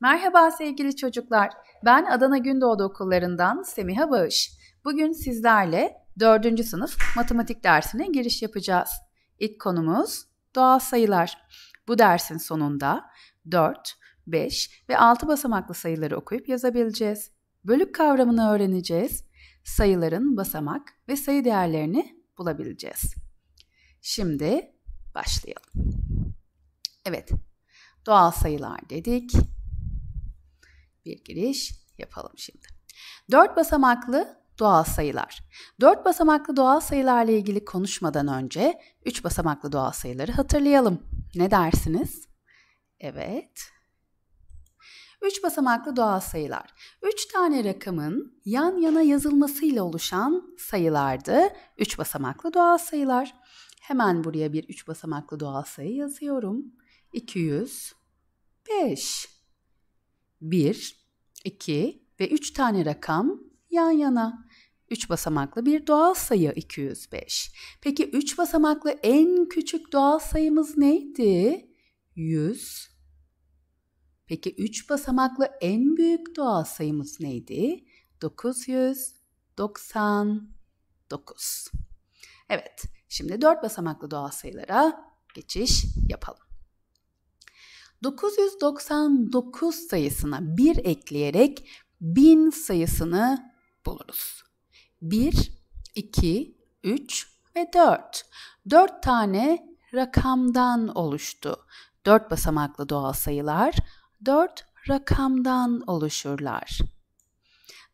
Merhaba sevgili çocuklar. Ben Adana Gündoğdu Okullarından Semiha Bağış. Bugün sizlerle 4. sınıf matematik dersine giriş yapacağız. İlk konumuz doğal sayılar. Bu dersin sonunda 4, 5 ve 6 basamaklı sayıları okuyup yazabileceğiz. Bölük kavramını öğreneceğiz. Sayıların basamak ve sayı değerlerini bulabileceğiz. Şimdi başlayalım. Evet, doğal sayılar dedik bir giriş yapalım şimdi. Dört basamaklı doğal sayılar. Dört basamaklı doğal sayılarla ilgili konuşmadan önce üç basamaklı doğal sayıları hatırlayalım. Ne dersiniz? Evet. Üç basamaklı doğal sayılar. Üç tane rakamın yan yana yazılmasıyla oluşan sayılardı. Üç basamaklı doğal sayılar. Hemen buraya bir üç basamaklı doğal sayı yazıyorum. 205. 1, 2 ve 3 tane rakam yan yana. 3 basamaklı bir doğal sayı 205. Peki 3 basamaklı en küçük doğal sayımız neydi? 100. Peki 3 basamaklı en büyük doğal sayımız neydi? 999. Evet, şimdi 4 basamaklı doğal sayılara geçiş yapalım. 999 sayısına 1 ekleyerek 1000 sayısını buluruz. 1, 2, 3 ve 4. 4 tane rakamdan oluştu. 4 basamaklı doğal sayılar 4 rakamdan oluşurlar.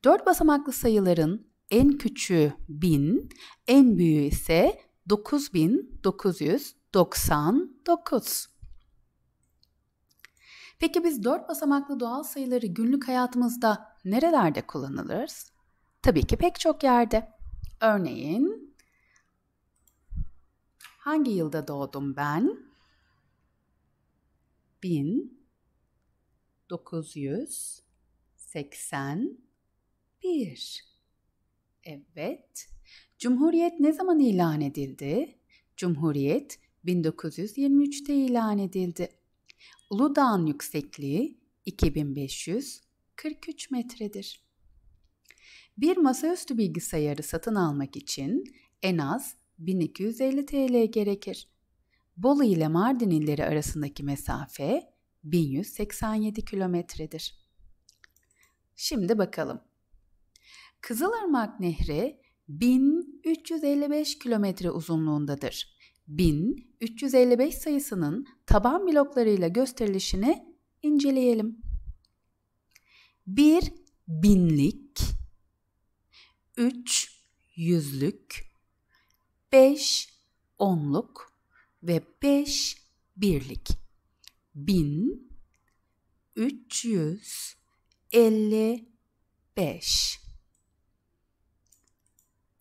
4 basamaklı sayıların en küçüğü 1000, en büyüğü ise 9999. Peki biz dört basamaklı doğal sayıları günlük hayatımızda nerelerde kullanılırız? Tabii ki pek çok yerde. Örneğin hangi yılda doğdum ben? 1981 Evet. Cumhuriyet ne zaman ilan edildi? Cumhuriyet 1923'te ilan edildi Uludağ'ın yüksekliği 2543 metredir. Bir masaüstü bilgisayarı satın almak için en az 1250 TL gerekir. Bolu ile Mardin illeri arasındaki mesafe 1187 kilometredir. Şimdi bakalım. Kızılırmak Nehri 1355 kilometre uzunluğundadır 1355 sayısının taban bloklarıyla gösterilişini inceleyelim. 1 binlik, 3 yüzlük, 5 onluk ve 5 birlik. 1355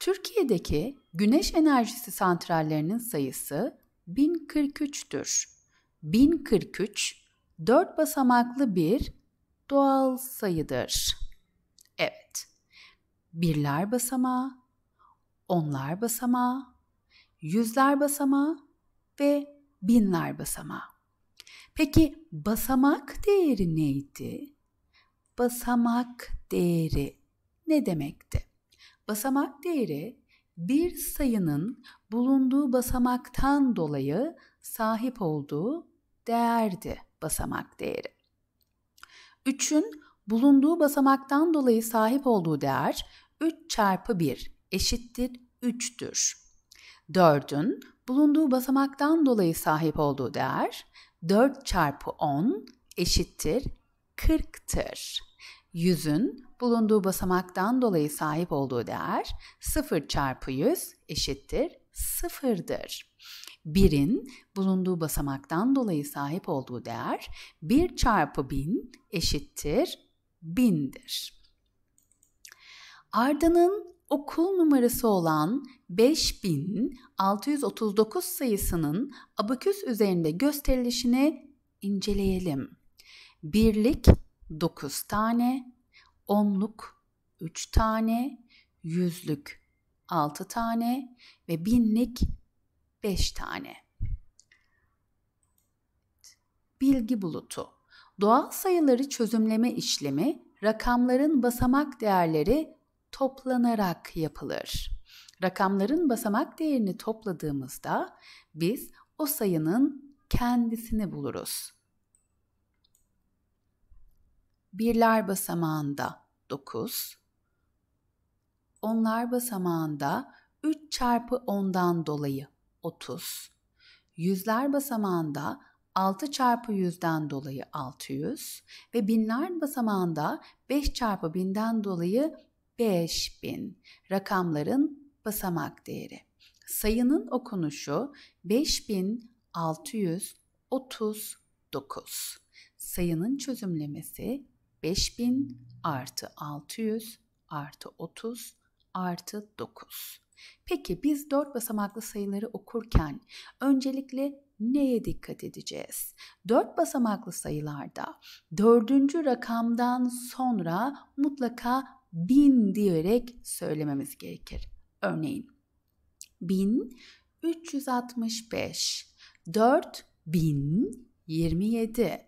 Türkiye'deki güneş enerjisi santrallerinin sayısı 1043'tür. 1043 4 basamaklı bir doğal sayıdır. Evet. Birler basamağı, onlar basamağı, yüzler basamağı ve binler basamağı. Peki basamak değeri neydi? Basamak değeri ne demekti? Basamak değeri bir sayının bulunduğu basamaktan dolayı sahip olduğu değerdi basamak değeri. Üçün bulunduğu basamaktan dolayı sahip olduğu değer 3 çarpı 1 eşittir 3'tür. 4'ün bulunduğu basamaktan dolayı sahip olduğu değer 4 çarpı 10 eşittir 40'tır. Yüzün bulunduğu basamaktan dolayı sahip olduğu değer 0 çarpı 100 eşittir 0'dır. Birin bulunduğu basamaktan dolayı sahip olduğu değer 1 çarpı 1000 eşittir 1000'dir. Arda'nın okul numarası olan 5639 sayısının abaküs üzerinde gösterilişini inceleyelim. Birlik 9 tane, onluk 3 tane, yüzlük 6 tane ve binlik 5 tane. Bilgi bulutu. Doğal sayıları çözümleme işlemi rakamların basamak değerleri toplanarak yapılır. Rakamların basamak değerini topladığımızda biz o sayının kendisini buluruz birler basamağında 9, onlar basamağında 3 çarpı 10'dan dolayı 30, yüzler basamağında 6 çarpı 100'den dolayı 600 ve binler basamağında 5 çarpı 1000'den dolayı 5000 rakamların basamak değeri. Sayının okunuşu 5639. Sayının çözümlemesi 5000 artı 600 artı 30 artı 9. Peki biz dört basamaklı sayıları okurken öncelikle neye dikkat edeceğiz? Dört basamaklı sayılarda dördüncü rakamdan sonra mutlaka bin diyerek söylememiz gerekir. Örneğin 1365 27.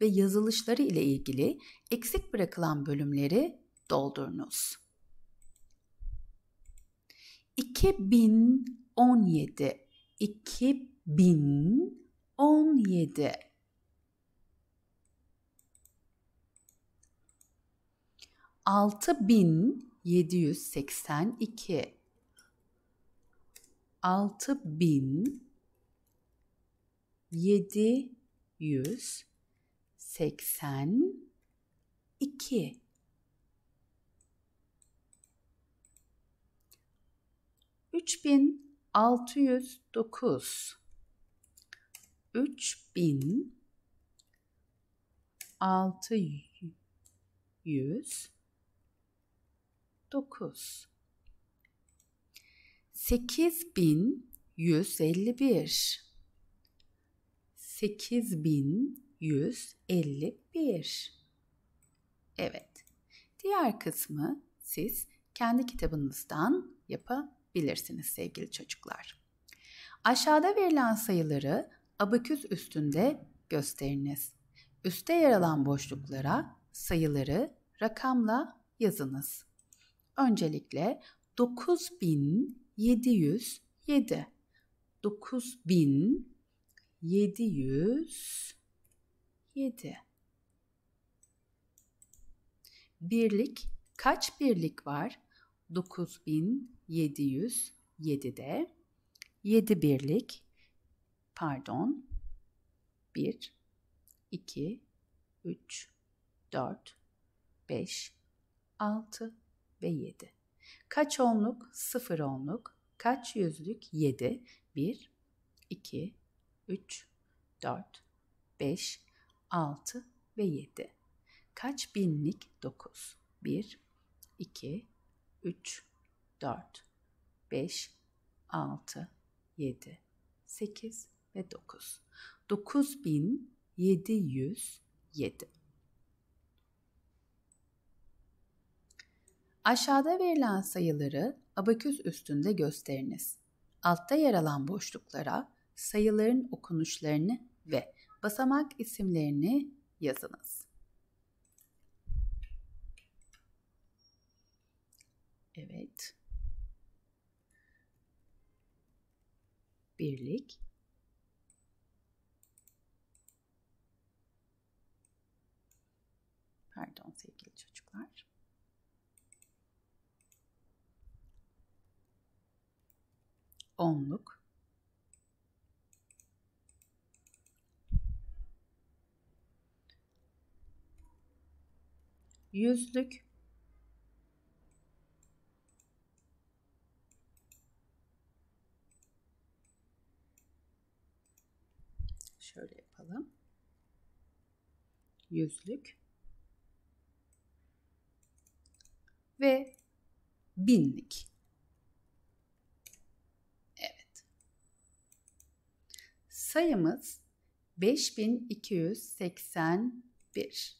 ve yazılışları ile ilgili eksik bırakılan bölümleri doldurunuz. 2017 2017 6782 6782 seksen iki. Üç bin altı yüz dokuz. Üç bin altı yüz dokuz. Sekiz bin yüz elli bir. Sekiz bin 151. Evet. Diğer kısmı siz kendi kitabınızdan yapabilirsiniz sevgili çocuklar. Aşağıda verilen sayıları abaküs üstünde gösteriniz. Üste yer alan boşluklara sayıları rakamla yazınız. Öncelikle 9707 9707 7. Birlik kaç birlik var? 9707'de 7 birlik pardon 1 2 3 4 5 6 ve 7. Kaç onluk? 0 onluk. Kaç yüzlük? 7. 1 2 3 4 5 6 ve 7. Kaç binlik 9? 1, 2, 3, 4, 5, 6, 7, 8 ve 9. 9707. Aşağıda verilen sayıları abaküs üstünde gösteriniz. Altta yer alan boşluklara sayıların okunuşlarını ve basamak isimlerini yazınız. Evet. Birlik. Pardon sevgili çocuklar. Onluk. yüzlük şöyle yapalım. Yüzlük ve binlik. Evet. Sayımız 5281.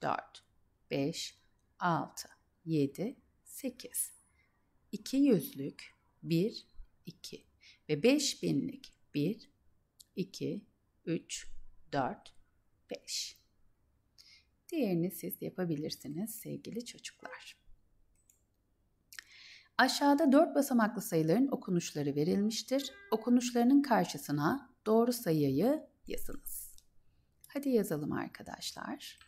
4, 5, 6, 7, 8. 2 yüzlük 1, 2 ve 5 binlik 1, 2, 3, 4, 5. Diğerini siz yapabilirsiniz sevgili çocuklar. Aşağıda dört basamaklı sayıların okunuşları verilmiştir. Okunuşlarının karşısına doğru sayıyı yazınız. Hadi yazalım arkadaşlar.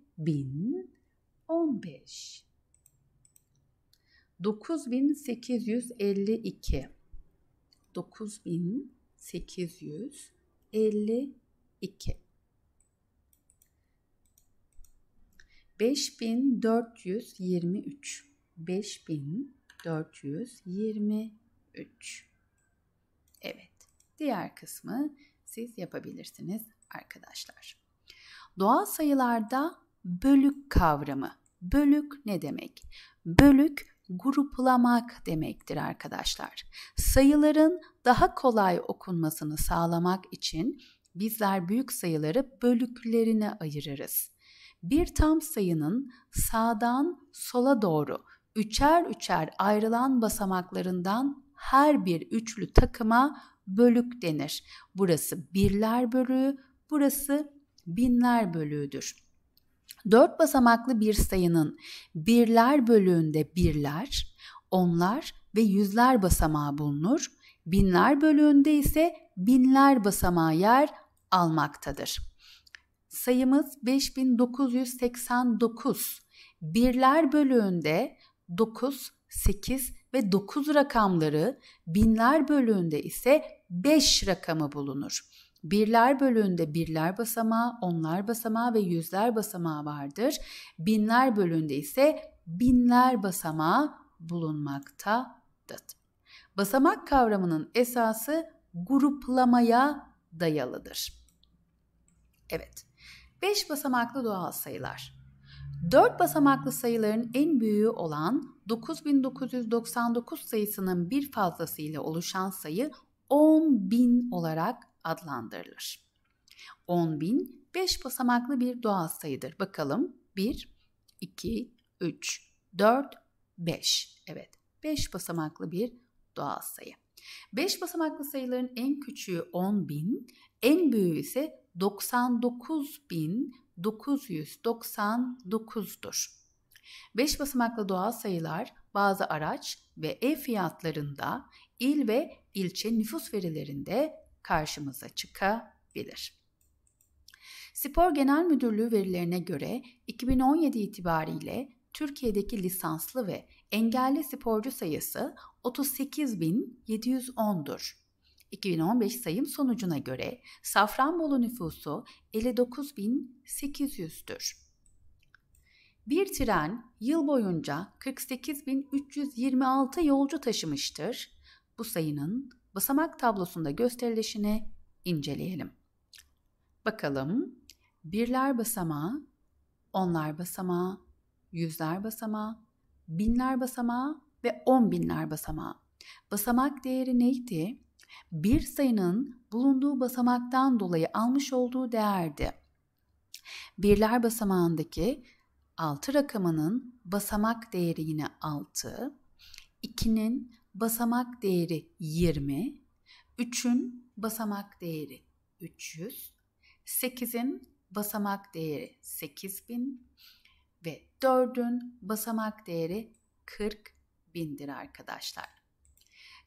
bin on beş. Dokuz bin sekiz yüz elli iki. Dokuz bin sekiz yüz elli iki. Beş bin dört yüz yirmi üç. Beş bin dört yüz yirmi üç. Evet. Diğer kısmı siz yapabilirsiniz arkadaşlar. Doğal sayılarda bölük kavramı. Bölük ne demek? Bölük gruplamak demektir arkadaşlar. Sayıların daha kolay okunmasını sağlamak için bizler büyük sayıları bölüklerine ayırırız. Bir tam sayının sağdan sola doğru üçer üçer ayrılan basamaklarından her bir üçlü takıma bölük denir. Burası birler bölüğü, burası binler bölüğüdür. Dört basamaklı bir sayının birler bölüğünde birler, onlar ve yüzler basamağı bulunur. Binler bölüğünde ise binler basamağı yer almaktadır. Sayımız 5989. Birler bölüğünde 9, 8 ve 9 rakamları, binler bölüğünde ise 5 rakamı bulunur. Birler bölüğünde birler basamağı, onlar basamağı ve yüzler basamağı vardır. Binler bölüğünde ise binler basamağı bulunmaktadır. Basamak kavramının esası gruplamaya dayalıdır. Evet. 5 basamaklı doğal sayılar. 4 basamaklı sayıların en büyüğü olan 9999 sayısının bir fazlasıyla oluşan sayı 10.000 olarak adlandırılır. bin 5 basamaklı bir doğal sayıdır. Bakalım 1, 2, 3, 4, 5. Evet 5 basamaklı bir doğal sayı. 5 basamaklı sayıların en küçüğü bin, en büyüğü ise bin 99.999'dur. 5 basamaklı doğal sayılar bazı araç ve ev fiyatlarında, il ve ilçe nüfus verilerinde karşımıza çıkabilir. Spor Genel Müdürlüğü verilerine göre 2017 itibariyle Türkiye'deki lisanslı ve engelli sporcu sayısı 38.710'dur. 2015 sayım sonucuna göre Safranbolu nüfusu 59.800'dür. Bir tren yıl boyunca 48.326 yolcu taşımıştır. Bu sayının basamak tablosunda gösterilişini inceleyelim. Bakalım birler basamağı, onlar basamağı, yüzler basamağı, binler basamağı ve on binler basamağı. Basamak değeri neydi? Bir sayının bulunduğu basamaktan dolayı almış olduğu değerdi. Birler basamağındaki 6 rakamının basamak değeri yine 6, 2'nin basamak değeri 20, 3'ün basamak değeri 300, 8'in basamak değeri 8000 ve 4'ün basamak değeri 40 bindir arkadaşlar.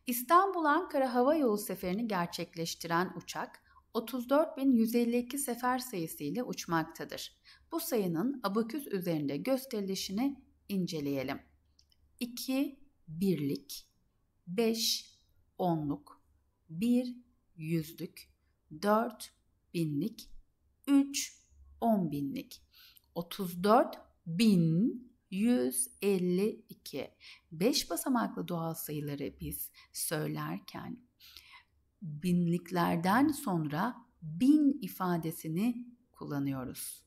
İstanbul Ankara Hava Yolu seferini gerçekleştiren uçak 34.152 sefer sayısıyla uçmaktadır. Bu sayının abaküs üzerinde gösterilişini inceleyelim. 2 birlik 5 onluk, 1 yüzlük, 4 binlik, 3 on binlik, 34 bin 152. 5 basamaklı doğal sayıları biz söylerken binliklerden sonra bin ifadesini kullanıyoruz.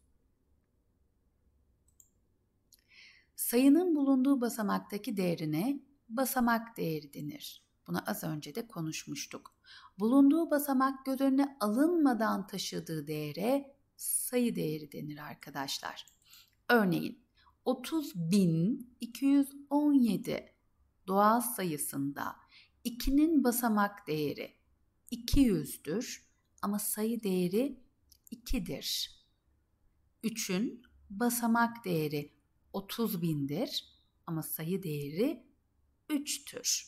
Sayının bulunduğu basamaktaki değerine basamak değeri denir. Bunu az önce de konuşmuştuk. Bulunduğu basamak göz önüne alınmadan taşıdığı değere sayı değeri denir arkadaşlar. Örneğin 30.217 doğal sayısında 2'nin basamak değeri 200'dür ama sayı değeri 2'dir. 3'ün basamak değeri 30.000'dir ama sayı değeri tür.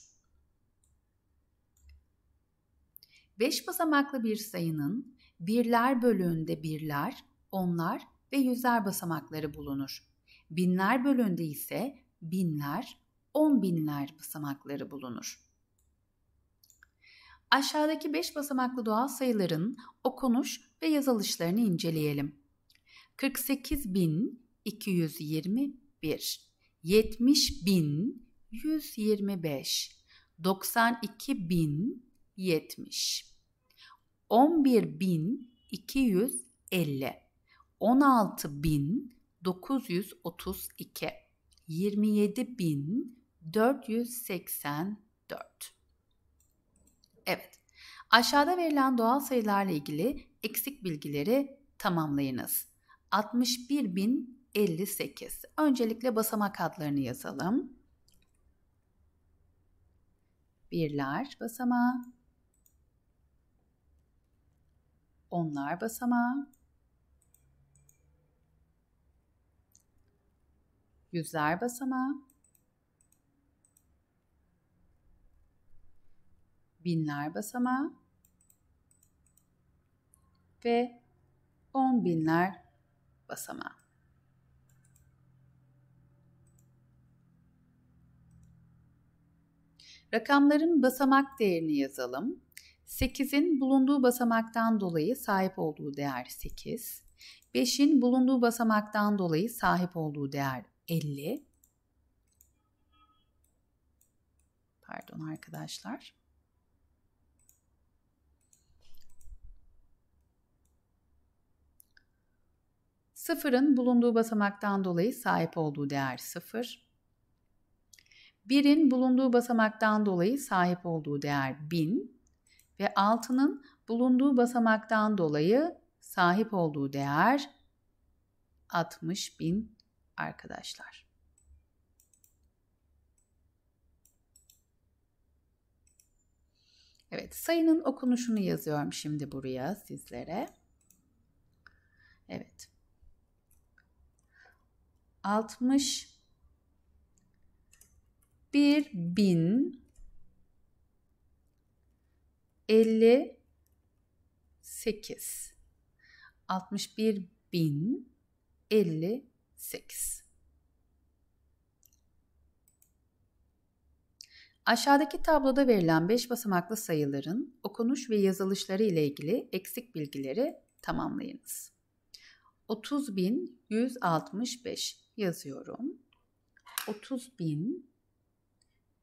5 basamaklı bir sayının birler bölüğünde birler, onlar ve yüzler basamakları bulunur. Binler bölüğünde ise binler, on binler basamakları bulunur. Aşağıdaki 5 basamaklı doğal sayıların okunuş ve yazılışlarını inceleyelim. 48221 70200 125 92 11.250, 16.932, 27.484. Evet. Aşağıda verilen doğal sayılarla ilgili eksik bilgileri tamamlayınız. 61.058 Öncelikle basamak adlarını yazalım. Birler basamağı. Onlar basamağı. Yüzler basamağı. Binler basamağı. Ve on binler basamağı. Rakamların basamak değerini yazalım. 8'in bulunduğu basamaktan dolayı sahip olduğu değer 8. 5'in bulunduğu basamaktan dolayı sahip olduğu değer 50. Pardon arkadaşlar. Sıfırın bulunduğu basamaktan dolayı sahip olduğu değer sıfır. 1'in bulunduğu basamaktan dolayı sahip olduğu değer 1000 ve 6'nın bulunduğu basamaktan dolayı sahip olduğu değer bin arkadaşlar. Evet, sayının okunuşunu yazıyorum şimdi buraya sizlere. Evet. 60 bir bin elli sekiz. Altmış bir bin elli sekiz. Aşağıdaki tabloda verilen 5 basamaklı sayıların okunuş ve yazılışları ile ilgili eksik bilgileri tamamlayınız. 30.165 yazıyorum. 30.000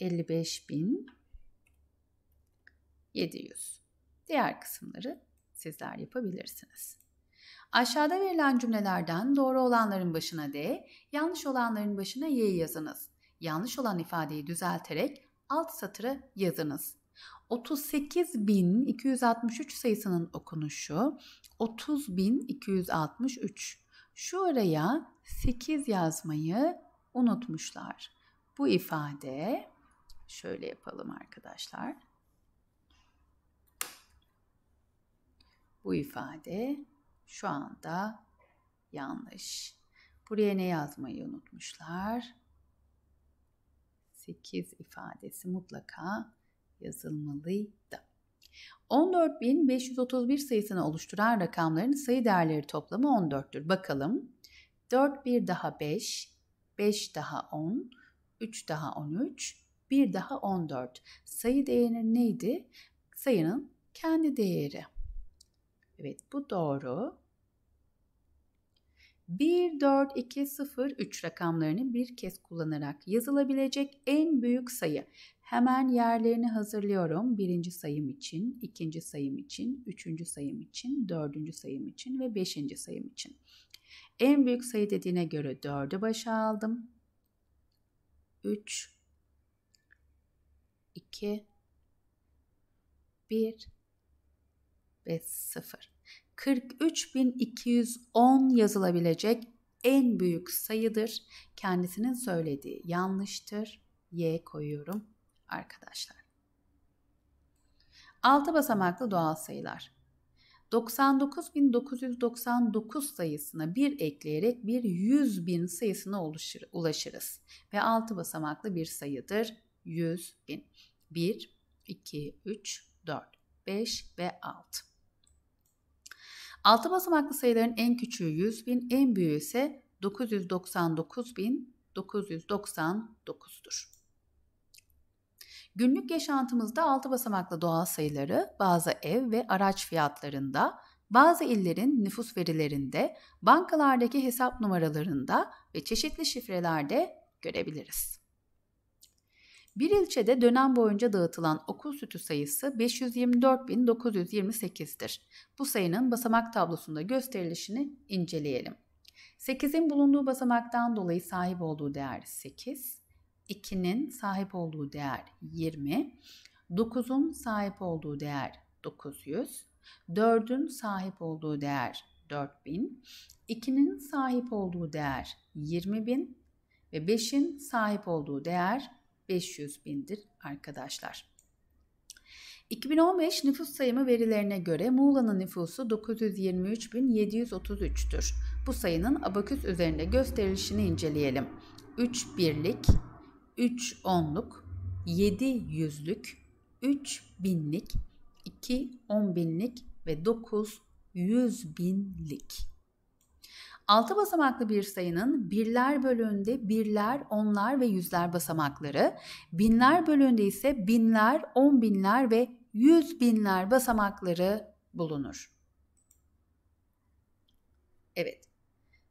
55.700. Diğer kısımları sizler yapabilirsiniz. Aşağıda verilen cümlelerden doğru olanların başına D, yanlış olanların başına Y yazınız. Yanlış olan ifadeyi düzelterek alt satıra yazınız. 38.263 sayısının okunuşu 30.263. Şu araya 8 yazmayı unutmuşlar. Bu ifade Şöyle yapalım arkadaşlar. Bu ifade şu anda yanlış. Buraya ne yazmayı unutmuşlar? 8 ifadesi mutlaka yazılmalıydı. 14.531 sayısını oluşturan rakamların sayı değerleri toplamı 14'tür. Bakalım 4 1 daha 5, 5 daha 10, 3 daha 13, 1 daha 14. Sayı değeri neydi? Sayının kendi değeri. Evet bu doğru. 1, 4, 2, 0, 3 rakamlarını bir kez kullanarak yazılabilecek en büyük sayı. Hemen yerlerini hazırlıyorum. Birinci sayım için, ikinci sayım için, üçüncü sayım için, dördüncü sayım için ve beşinci sayım için. En büyük sayı dediğine göre 4'ü başa aldım. 3 2, 1 ve 0. 43.210 yazılabilecek en büyük sayıdır. Kendisinin söylediği yanlıştır. Y koyuyorum arkadaşlar. 6 basamaklı doğal sayılar. 99.999 sayısına bir ekleyerek bir 100.000 sayısına ulaşırız ve 6 basamaklı bir sayıdır. 100 bin. 1, 2, 3, 4, 5 ve 6. Altı basamaklı sayıların en küçüğü 100 bin, en büyüğü ise 999 bin 999'dur. Günlük yaşantımızda altı basamaklı doğal sayıları bazı ev ve araç fiyatlarında, bazı illerin nüfus verilerinde, bankalardaki hesap numaralarında ve çeşitli şifrelerde görebiliriz. Bir ilçede dönem boyunca dağıtılan okul sütü sayısı 524.928'dir. Bu sayının basamak tablosunda gösterilişini inceleyelim. 8'in bulunduğu basamaktan dolayı sahip olduğu değer 8, 2'nin sahip olduğu değer 20, 9'un sahip olduğu değer 900, 4'ün sahip olduğu değer 4000, 2'nin sahip olduğu değer 20000 ve 5'in sahip olduğu değer 500 bindir arkadaşlar. 2015 nüfus sayımı verilerine göre Muğla'nın nüfusu 923.733'tür. Bu sayının abaküs üzerinde gösterilişini inceleyelim. 3 birlik, 3 onluk, 7 yüzlük, 3 binlik, 2 on binlik ve 9 yüz binlik. Altı basamaklı bir sayının birler bölüğünde birler, onlar ve yüzler basamakları, binler bölüğünde ise binler, on binler ve yüz binler basamakları bulunur. Evet,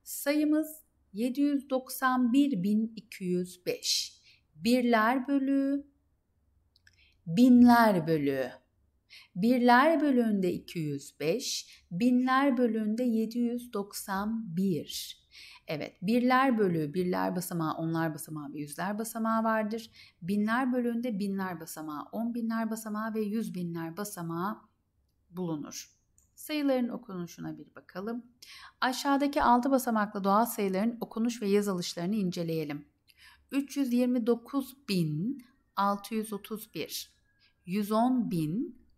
sayımız 791.205. Birler bölüğü, binler bölüğü, Birler bölünde 205, binler bölünde 791. Evet, birler bölüğü, birler basamağı, onlar basamağı ve yüzler basamağı vardır. Binler bölünde binler basamağı, on binler basamağı ve yüz binler basamağı bulunur. Sayıların okunuşuna bir bakalım. Aşağıdaki 6 basamaklı doğal sayıların okunuş ve yazılışlarını inceleyelim. 329.631 110.000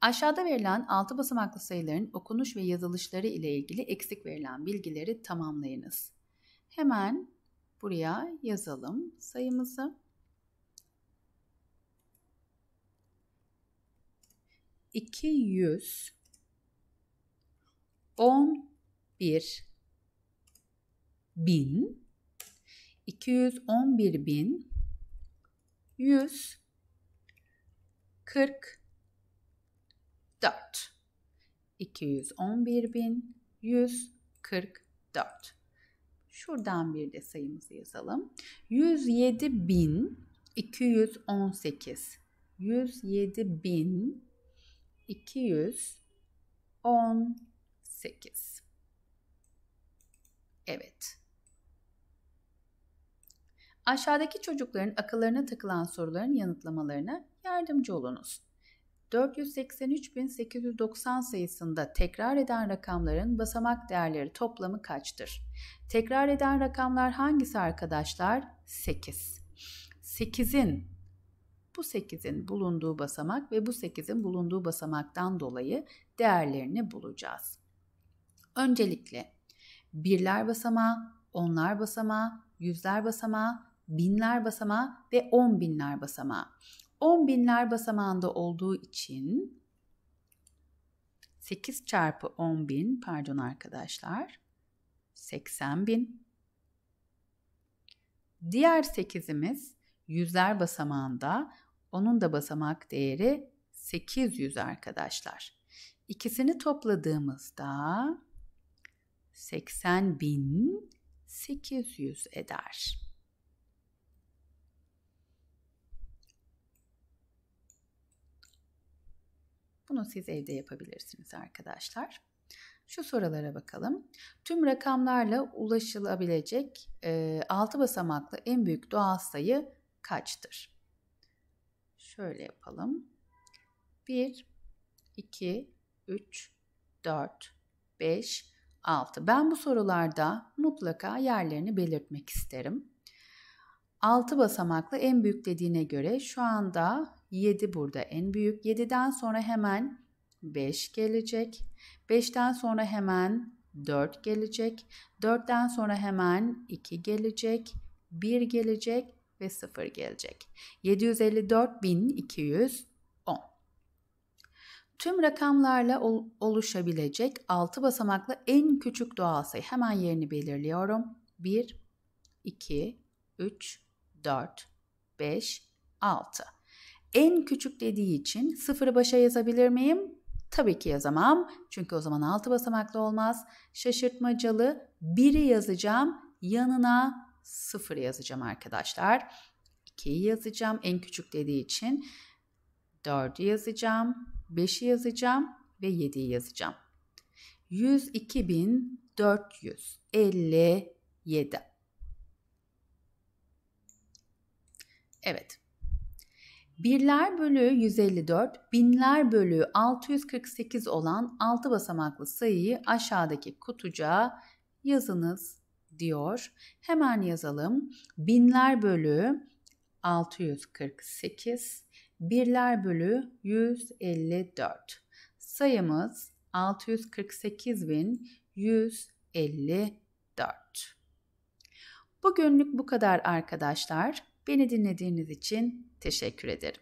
Aşağıda verilen 6 basamaklı sayıların okunuş ve yazılışları ile ilgili eksik verilen bilgileri tamamlayınız. Hemen buraya yazalım sayımızı. İki yüz on bir bin iki yüz on bir bin yüz kırk 4 211.144 Şuradan bir de sayımızı yazalım. 107.218 107.218 Evet. Aşağıdaki çocukların akıllarına takılan soruların yanıtlamalarına yardımcı olunuz. 483.890 sayısında tekrar eden rakamların basamak değerleri toplamı kaçtır? Tekrar eden rakamlar hangisi arkadaşlar? 8. 8'in bu 8'in bulunduğu basamak ve bu 8'in bulunduğu basamaktan dolayı değerlerini bulacağız. Öncelikle birler basamağı, onlar basamağı, yüzler basamağı, binler basamağı ve on binler basamağı. 10 binler basamağında olduğu için 8 çarpı 10 bin pardon arkadaşlar 80 bin. Diğer 8'imiz yüzler basamağında onun da basamak değeri 800 arkadaşlar. İkisini topladığımızda 80 bin 800 eder. Bunu siz evde yapabilirsiniz arkadaşlar. Şu sorulara bakalım. Tüm rakamlarla ulaşılabilecek e, 6 basamaklı en büyük doğal sayı kaçtır? Şöyle yapalım. 1, 2, 3, 4, 5, 6. Ben bu sorularda mutlaka yerlerini belirtmek isterim. 6 basamaklı en büyük dediğine göre şu anda 7 burada en büyük. 7'den sonra hemen 5 gelecek. 5'ten sonra hemen 4 gelecek. 4'ten sonra hemen 2 gelecek. 1 gelecek ve 0 gelecek. 754.210. Tüm rakamlarla oluşabilecek 6 basamaklı en küçük doğal sayı. Hemen yerini belirliyorum. 1, 2, 3, 4, 5, 6. En küçük dediği için sıfırı başa yazabilir miyim? Tabii ki yazamam. Çünkü o zaman altı basamaklı olmaz. Şaşırtmacalı biri yazacağım. Yanına sıfır yazacağım arkadaşlar. 2'yi yazacağım en küçük dediği için. 4'ü yazacağım. 5'i yazacağım ve 7'yi yazacağım. 102.457 Evet. Birler bölü 154, binler bölü 648 olan 6 basamaklı sayıyı aşağıdaki kutucuğa yazınız diyor. Hemen yazalım. Binler bölü 648, birler bölü 154. Sayımız 648.154. Bugünlük bu kadar arkadaşlar. Beni dinlediğiniz için teşekkür ederim.